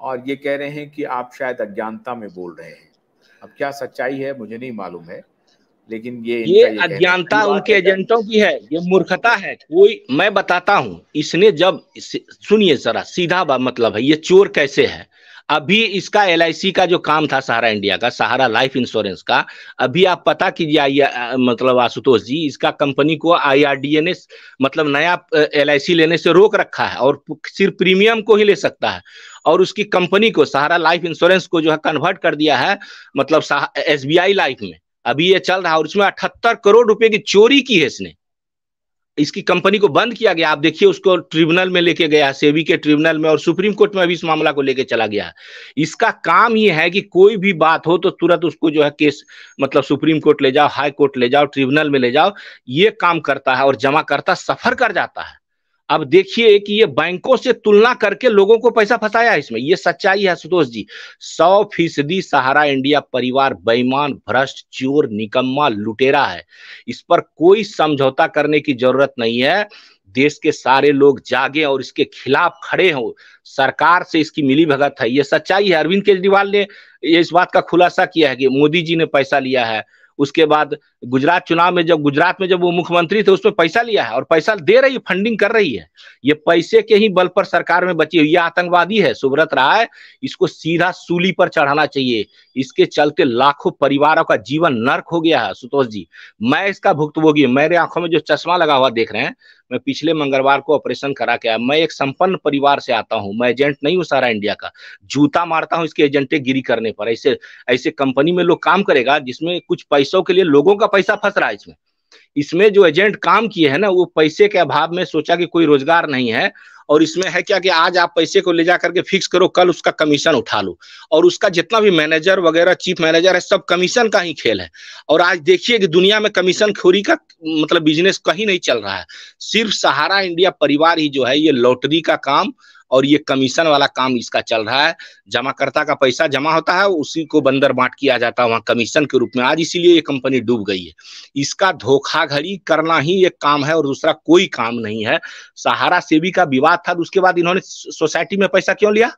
और ये कह रहे हैं कि आप शायद अज्ञानता में बोल रहे हैं अब क्या सच्चाई है मुझे नहीं मालूम है लेकिन ये ये अज्ञानता उनके एजेंटों की है ये मूर्खता है कोई मैं बताता हूँ इसने जब सुनिए जरा सीधा मतलब है ये चोर कैसे है अभी इसका एल का जो काम था सहारा इंडिया का सहारा लाइफ इंश्योरेंस का अभी आप पता कीजिए आई मतलब आशुतोष जी इसका कंपनी को आई ने मतलब नया एल लेने से रोक रखा है और सिर्फ प्रीमियम को ही ले सकता है और उसकी कंपनी को सहारा लाइफ इंश्योरेंस को जो है कन्वर्ट कर दिया है मतलब एस लाइफ में अभी ये चल रहा है और उसमें अठहत्तर करोड़ रुपए की चोरी की है इसने इसकी कंपनी को बंद किया गया आप देखिए उसको ट्रिब्यूनल में लेके गया सेबी के ट्रिब्यूनल में और सुप्रीम कोर्ट में भी इस मामला को लेके चला गया इसका काम ये है कि कोई भी बात हो तो तुरंत उसको जो है केस मतलब सुप्रीम कोर्ट ले जाओ हाई कोर्ट ले जाओ ट्रिब्यूनल में ले जाओ ये काम करता है और जमाकर्ता सफर कर जाता है अब देखिए कि ये बैंकों से तुलना करके लोगों को पैसा फंसाया है इसमें ये सच्चाई है सुतोष जी सौ फीसदी सहारा इंडिया परिवार बेईमान भ्रष्ट चोर निकम्मा लुटेरा है इस पर कोई समझौता करने की जरूरत नहीं है देश के सारे लोग जागे और इसके खिलाफ खड़े हो सरकार से इसकी मिली भगत है ये सच्चाई है अरविंद केजरीवाल ने इस बात का खुलासा किया है कि मोदी जी ने पैसा लिया है उसके बाद गुजरात चुनाव में जब गुजरात में जब वो मुख्यमंत्री थे उसमें पैसा लिया है और पैसा दे रही है फंडिंग कर रही है ये पैसे के ही बल पर सरकार में बची हुई आतंकवादी है सुब्रत राय इसको सीधा सूली पर चढ़ाना चाहिए इसके चलते लाखों परिवारों का जीवन नर्क हो गया है सुतोष जी मैं इसका भुक्तभोगी मेरे आंखों में जो चश्मा लगा हुआ देख रहे हैं मैं पिछले मंगलवार को ऑपरेशन करा के आया मैं एक संपन्न परिवार से आता हूँ मैं एजेंट नहीं हूँ सारा इंडिया का जूता मारता हूँ इसके एजेंटे गिरी करने पर ऐसे ऐसे कंपनी में लोग काम करेगा जिसमें कुछ पैसों के लिए लोगों का पैसा फंस रहा है इसमें इसमें जो एजेंट काम किए है ना वो पैसे के अभाव में सोचा कि कोई रोजगार नहीं है और इसमें है क्या कि आज आप पैसे को ले जा करके फिक्स करो कल उसका कमीशन उठा लो और उसका जितना भी मैनेजर वगैरह चीफ मैनेजर है सब कमीशन का ही खेल है और आज देखिए कि दुनिया में कमीशन खोरी का मतलब बिजनेस कहीं नहीं चल रहा है सिर्फ सहारा इंडिया परिवार ही जो है ये लॉटरी का काम और ये कमीशन वाला काम इसका चल रहा है जमाकर्ता का पैसा जमा होता है उसी को बंदर बांट किया जाता है वहाँ कमीशन के रूप में आज इसीलिए ये कंपनी डूब गई है इसका धोखाघड़ी करना ही एक काम है और दूसरा कोई काम नहीं है सहारा सेवी का विवाद था उसके बाद इन्होंने सोसाइटी में पैसा क्यों लिया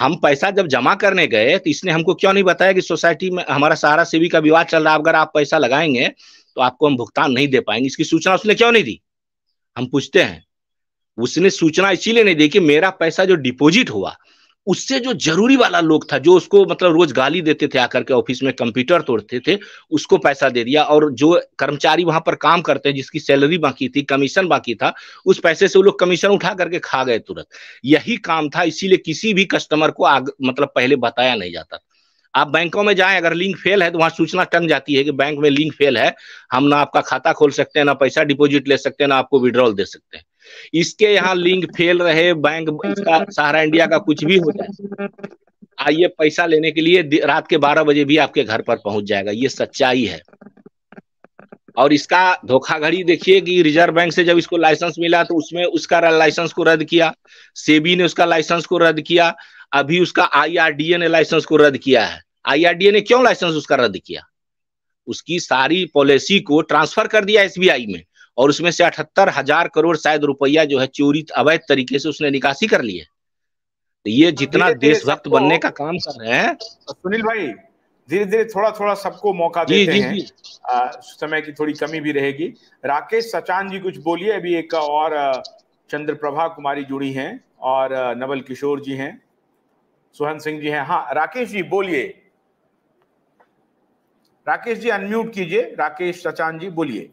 हम पैसा जब जमा करने गए तो इसने हमको क्यों नहीं बताया कि सोसाइटी में हमारा सहारा सेवी का विवाद चल रहा है अगर आप पैसा लगाएंगे तो आपको हम भुगतान नहीं दे पाएंगे इसकी सूचना उसने क्यों नहीं दी हम पूछते हैं उसने सूचना इसीलिए नहीं दी कि मेरा पैसा जो डिपॉजिट हुआ उससे जो जरूरी वाला लोग था जो उसको मतलब रोज गाली देते थे आकर के ऑफिस में कंप्यूटर तोड़ते थे उसको पैसा दे दिया और जो कर्मचारी वहां पर काम करते हैं जिसकी सैलरी बाकी थी कमीशन बाकी था उस पैसे से वो लोग कमीशन उठा करके खा गए तुरंत यही काम था इसीलिए किसी भी कस्टमर को आग, मतलब पहले बताया नहीं जाता आप बैंकों में जाएं अगर लिंक फेल है तो वहां सूचना टंग जाती है कि बैंक में लिंक फेल है हम ना आपका खाता खोल सकते हैं ना पैसा डिपॉजिट ले सकते हैं ना आपको विड्रॉल दे सकते हैं इसके यहाँ लिंक फेल रहे बैंक इसका सहारा इंडिया का कुछ भी हो जाए आइए पैसा लेने के लिए रात के बारह बजे भी आपके घर पर पहुंच जाएगा ये सच्चाई है और इसका धोखाधड़ी देखिए कि रिजर्व बैंक से जब इसको लाइसेंस मिला तो उसमें उसका लाइसेंस को रद्द किया सेबी ने उसका लाइसेंस को रद्द किया अभी उसका आईआरडीए ने लाइसेंस को रद्द किया है आईआरडीए ने क्यों लाइसेंस उसका रद्द किया उसकी सारी पॉलिसी को ट्रांसफर कर दिया एसबीआई में और उसमें से अठहत्तर हजार करोड़ शायद रुपया जो है चोरी अवैध तरीके से उसने निकासी कर ली है तो ये जितना देशभक्त बनने का काम कर रहे हैं तो सुनील भाई धीरे धीरे थोड़ा थोड़ा सबको मौका देते जी, जी, हैं जी. आ, समय की थोड़ी कमी भी रहेगी राकेश सचान जी कुछ बोलिए अभी एक और चंद्र प्रभा कुमारी जुड़ी हैं और नवल किशोर जी हैं सुहन सिंह जी हैं हाँ राकेश जी बोलिए राकेश जी अनम्यूट कीजिए राकेश सचान जी बोलिए